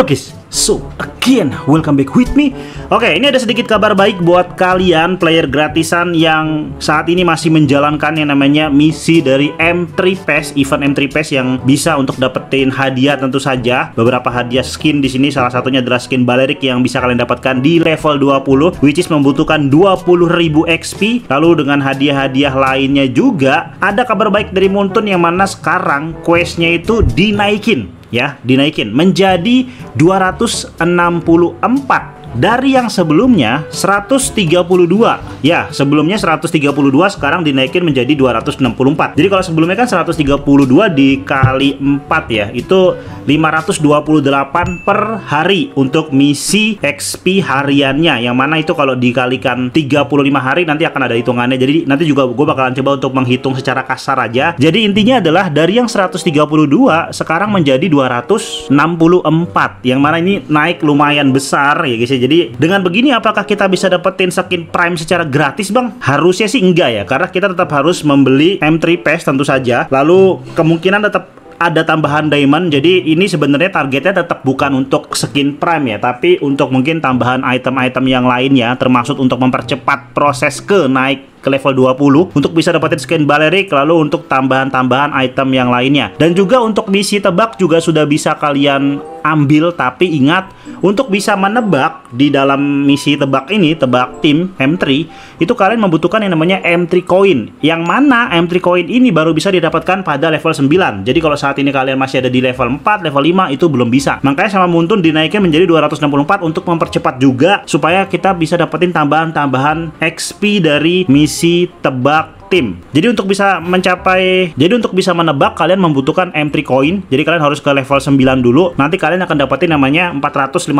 Rockies. So, again, welcome back with me. Oke, okay, ini ada sedikit kabar baik buat kalian player gratisan yang saat ini masih menjalankan yang namanya misi dari M3 Pass, e event M3 Pass e yang bisa untuk dapetin hadiah tentu saja. Beberapa hadiah skin di sini salah satunya adalah skin Balerik yang bisa kalian dapatkan di level 20 which is membutuhkan ribu XP. Lalu dengan hadiah-hadiah lainnya juga ada kabar baik dari Muntun yang mana sekarang questnya itu dinaikin ya dinaikin menjadi 264 dari yang sebelumnya 132. Ya, sebelumnya 132 sekarang dinaikin menjadi 264. Jadi kalau sebelumnya kan 132 dikali 4 ya, itu 528 per hari untuk misi XP hariannya. Yang mana itu kalau dikalikan 35 hari nanti akan ada hitungannya. Jadi nanti juga gue bakalan coba untuk menghitung secara kasar aja. Jadi intinya adalah dari yang 132 sekarang menjadi 264. Yang mana ini naik lumayan besar ya guys ya jadi dengan begini apakah kita bisa dapetin skin Prime secara gratis bang? Harusnya sih enggak ya, karena kita tetap harus membeli M3 Pass tentu saja. Lalu kemungkinan tetap ada tambahan diamond jadi ini sebenarnya targetnya tetap bukan untuk skin prime ya tapi untuk mungkin tambahan item-item yang lainnya termasuk untuk mempercepat proses ke naik ke level 20 untuk bisa dapetin skin Balerik lalu untuk tambahan-tambahan item yang lainnya dan juga untuk misi tebak juga sudah bisa kalian ambil tapi ingat untuk bisa menebak di dalam misi tebak ini tebak tim M3 itu kalian membutuhkan yang namanya M3 coin yang mana M3 coin ini baru bisa didapatkan pada level 9 jadi kalau saat ini kalian masih ada di level 4 level 5 itu belum bisa makanya sama Muntun dinaikin menjadi 264 untuk mempercepat juga supaya kita bisa dapetin tambahan-tambahan XP dari misi tebak tim. Jadi untuk bisa mencapai jadi untuk bisa menebak kalian membutuhkan M3 coin. Jadi kalian harus ke level 9 dulu. Nanti kalian akan dapetin namanya 450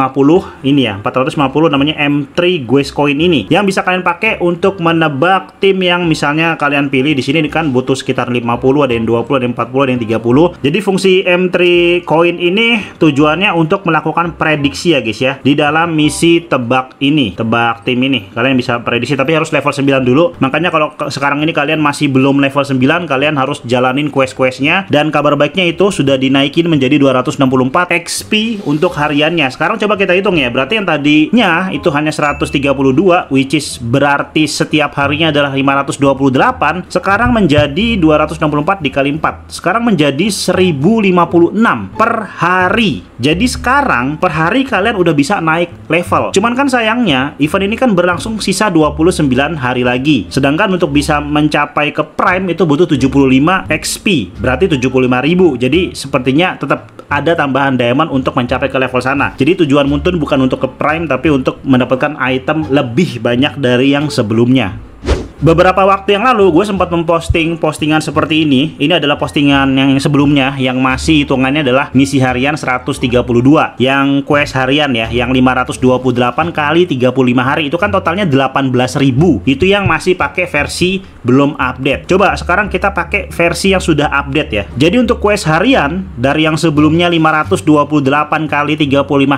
ini ya. 450 namanya M3 Guest coin ini yang bisa kalian pakai untuk menebak tim yang misalnya kalian pilih di sini kan butuh sekitar 50, ada yang 20, ada yang 40, ada yang 30. Jadi fungsi M3 coin ini tujuannya untuk melakukan prediksi ya guys ya di dalam misi tebak ini, tebak tim ini. Kalian bisa prediksi tapi harus level 9 dulu. Makanya kalau sekarang ini kalian masih belum level 9, kalian harus jalanin quest-questnya. Dan kabar baiknya itu sudah dinaikin menjadi 264 XP untuk hariannya. Sekarang coba kita hitung ya, berarti yang tadinya itu hanya 132, which is berarti setiap harinya adalah 528, sekarang menjadi 264 dikali 4. Sekarang menjadi 1056 per hari. Jadi sekarang per hari kalian udah bisa naik level. Cuman kan sayangnya, event ini kan berlangsung sisa 29 hari lagi. Sedangkan untuk bisa men mencapai ke prime itu butuh 75 XP berarti 75.000 jadi sepertinya tetap ada tambahan diamond untuk mencapai ke level sana jadi tujuan Muntun bukan untuk ke prime tapi untuk mendapatkan item lebih banyak dari yang sebelumnya Beberapa waktu yang lalu gue sempat memposting postingan seperti ini. Ini adalah postingan yang sebelumnya yang masih hitungannya adalah misi harian 132 yang quest harian ya yang 528 kali 35 hari itu kan totalnya 18.000. Itu yang masih pakai versi belum update. Coba sekarang kita pakai versi yang sudah update ya. Jadi untuk quest harian dari yang sebelumnya 528 kali 35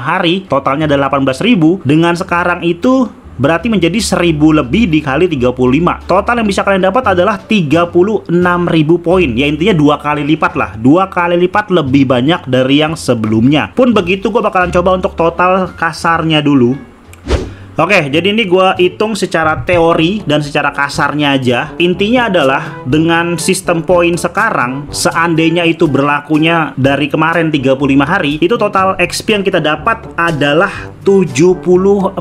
hari totalnya ada 18.000 dengan sekarang itu berarti menjadi 1000 lebih dikali 35 total yang bisa kalian dapat adalah 36.000 poin ya intinya dua kali lipat lah dua kali lipat lebih banyak dari yang sebelumnya pun begitu gue bakalan coba untuk total kasarnya dulu Oke, jadi ini gue hitung secara teori dan secara kasarnya aja. Intinya adalah dengan sistem poin sekarang, seandainya itu berlakunya dari kemarin 35 hari, itu total XP yang kita dapat adalah 74.000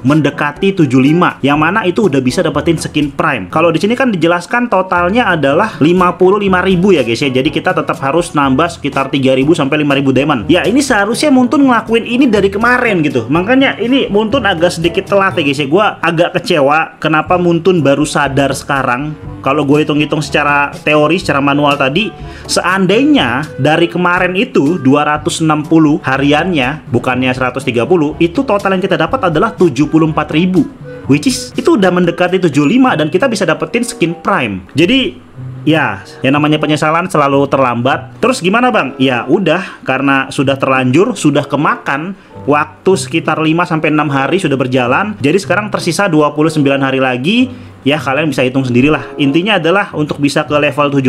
mendekati 75. Yang mana itu udah bisa dapetin skin prime. Kalau di sini kan dijelaskan totalnya adalah 55.000 ya guys ya. Jadi kita tetap harus nambah sekitar 3.000 sampai 5.000 diamond. Ya, ini seharusnya Muntun ngelakuin ini dari kemarin gitu. Makanya ini Muntun agak sedikit telat ya guys ya gue agak kecewa kenapa Muntun baru sadar sekarang kalau gue hitung-hitung secara teori secara manual tadi seandainya dari kemarin itu 260 hariannya bukannya 130 itu total yang kita dapat adalah 74 ribu which is itu udah mendekati 75 dan kita bisa dapetin skin prime jadi Ya, yang namanya penyesalan selalu terlambat. Terus gimana bang? Ya udah, karena sudah terlanjur, sudah kemakan, waktu sekitar 5-6 hari sudah berjalan, jadi sekarang tersisa 29 hari lagi ya kalian bisa hitung sendirilah intinya adalah untuk bisa ke level 75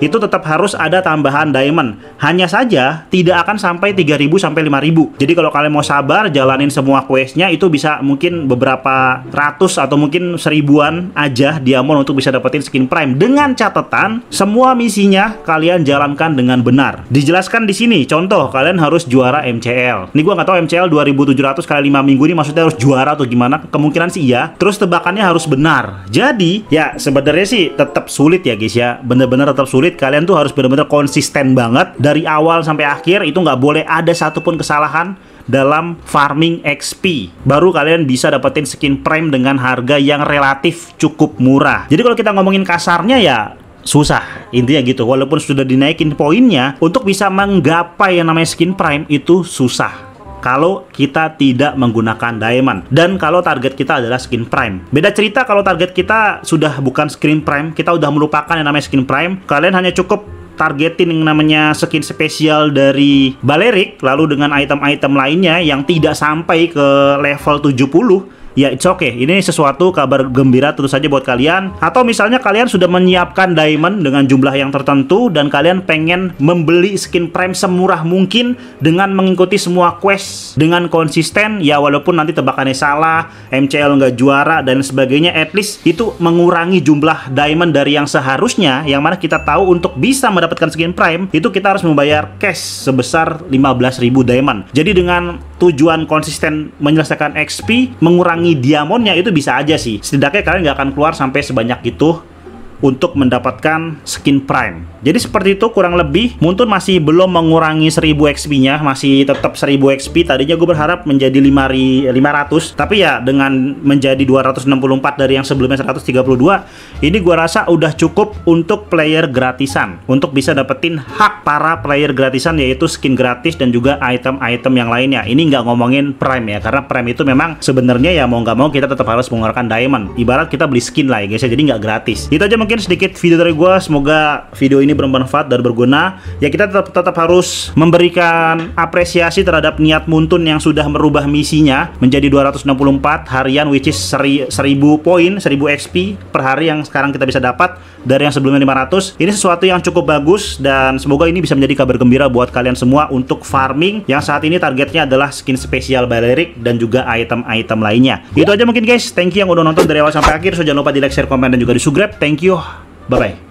itu tetap harus ada tambahan diamond hanya saja tidak akan sampai 3000 sampai 5000 jadi kalau kalian mau sabar jalanin semua questnya itu bisa mungkin beberapa ratus atau mungkin seribuan aja diamond untuk bisa dapetin skin prime dengan catatan semua misinya kalian jalankan dengan benar dijelaskan di sini contoh kalian harus juara MCL ini gua nggak tahu MCL 2700 kali 5 minggu ini maksudnya harus juara atau gimana kemungkinan sih iya terus tebakannya harus benar jadi ya sebenarnya sih tetap sulit ya guys ya bener-bener tetap sulit kalian tuh harus bener-bener konsisten banget dari awal sampai akhir itu nggak boleh ada satupun kesalahan dalam farming XP. Baru kalian bisa dapetin skin prime dengan harga yang relatif cukup murah. Jadi kalau kita ngomongin kasarnya ya susah intinya gitu walaupun sudah dinaikin poinnya untuk bisa menggapai yang namanya skin prime itu susah kalau kita tidak menggunakan diamond dan kalau target kita adalah skin prime. Beda cerita kalau target kita sudah bukan skin prime, kita udah melupakan yang namanya skin prime, kalian hanya cukup targetin yang namanya skin spesial dari Balerik lalu dengan item-item lainnya yang tidak sampai ke level 70 ya it's okay. Ini sesuatu kabar gembira terus saja buat kalian. Atau misalnya kalian sudah menyiapkan diamond dengan jumlah yang tertentu dan kalian pengen membeli skin prime semurah mungkin dengan mengikuti semua quest dengan konsisten ya walaupun nanti tebakannya salah, MCL nggak juara dan sebagainya at least itu mengurangi jumlah diamond dari yang seharusnya yang mana kita tahu untuk bisa mendapatkan skin prime itu kita harus membayar cash sebesar 15.000 diamond. Jadi dengan tujuan konsisten menyelesaikan XP mengurangi mengurangi diamondnya itu bisa aja sih. Setidaknya kalian nggak akan keluar sampai sebanyak itu untuk mendapatkan skin prime. Jadi seperti itu kurang lebih Muntun masih belum mengurangi 1000 XP-nya, masih tetap 1000 XP. Tadinya gue berharap menjadi 500, eh, tapi ya dengan menjadi 264 dari yang sebelumnya 132, ini gue rasa udah cukup untuk player gratisan untuk bisa dapetin hak para player gratisan yaitu skin gratis dan juga item-item yang lainnya. Ini nggak ngomongin prime ya, karena prime itu memang sebenarnya ya mau nggak mau kita tetap harus mengeluarkan diamond. Ibarat kita beli skin lah ya guys ya, jadi nggak gratis. Itu aja mungkin sedikit video dari gue. Semoga video ini bermanfaat dan berguna, ya kita tetap tetap harus memberikan apresiasi terhadap niat Muntun yang sudah merubah misinya menjadi 264 harian which is 1000 poin, 1000 XP per hari yang sekarang kita bisa dapat dari yang sebelumnya 500. Ini sesuatu yang cukup bagus dan semoga ini bisa menjadi kabar gembira buat kalian semua untuk farming yang saat ini targetnya adalah skin spesial balerik dan juga item-item lainnya. Itu aja mungkin guys. Thank you yang udah nonton dari awal sampai akhir. So jangan lupa di like, share, komen dan juga di subscribe. Thank you. Bye bye.